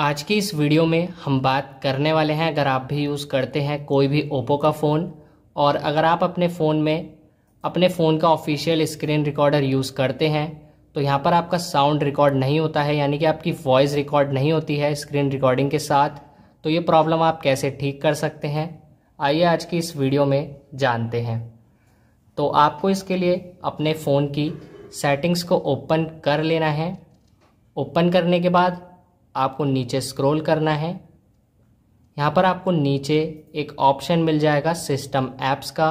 आज की इस वीडियो में हम बात करने वाले हैं अगर आप भी यूज़ करते हैं कोई भी ओप्पो का फ़ोन और अगर आप अपने फ़ोन में अपने फ़ोन का ऑफिशियल स्क्रीन रिकॉर्डर यूज़ करते हैं तो यहाँ पर आपका साउंड रिकॉर्ड नहीं होता है यानी कि आपकी वॉइस रिकॉर्ड नहीं होती है स्क्रीन रिकॉर्डिंग के साथ तो ये प्रॉब्लम आप कैसे ठीक कर सकते हैं आइए आज की इस वीडियो में जानते हैं तो आपको इसके लिए अपने फ़ोन की सेटिंग्स को ओपन कर लेना है ओपन करने के बाद आपको नीचे स्क्रॉल करना है यहाँ पर आपको नीचे एक ऑप्शन मिल जाएगा सिस्टम ऐप्स का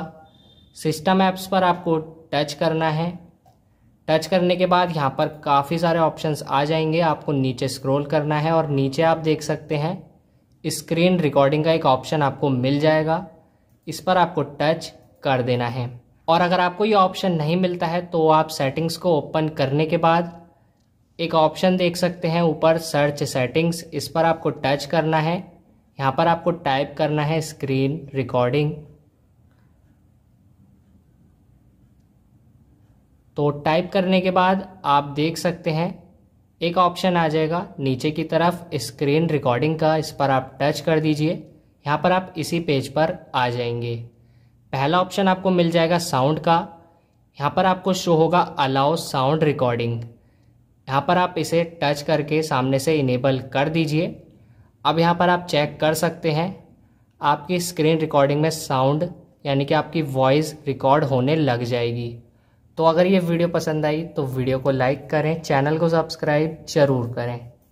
सिस्टम ऐप्स पर आपको टच करना है टच करने के बाद यहाँ पर काफ़ी सारे ऑप्शंस आ जाएंगे आपको नीचे स्क्रॉल करना है और नीचे आप देख सकते हैं स्क्रीन रिकॉर्डिंग का एक ऑप्शन आपको मिल जाएगा इस पर आपको टच कर देना है और अगर आपको ये ऑप्शन नहीं मिलता है तो आप सेटिंग्स को ओपन करने के बाद एक ऑप्शन देख सकते हैं ऊपर सर्च सेटिंग्स इस पर आपको टच करना है यहाँ पर आपको टाइप करना है स्क्रीन रिकॉर्डिंग तो टाइप करने के बाद आप देख सकते हैं एक ऑप्शन आ जाएगा नीचे की तरफ स्क्रीन रिकॉर्डिंग का इस पर आप टच कर दीजिए यहाँ पर आप इसी पेज पर आ जाएंगे पहला ऑप्शन आपको मिल जाएगा साउंड का यहाँ पर आपको शो होगा अलाउ साउंड रिकॉर्डिंग यहाँ पर आप इसे टच करके सामने से इनेबल कर दीजिए अब यहाँ पर आप चेक कर सकते हैं आपकी स्क्रीन रिकॉर्डिंग में साउंड यानी कि आपकी वॉइस रिकॉर्ड होने लग जाएगी तो अगर ये वीडियो पसंद आई तो वीडियो को लाइक करें चैनल को सब्सक्राइब जरूर करें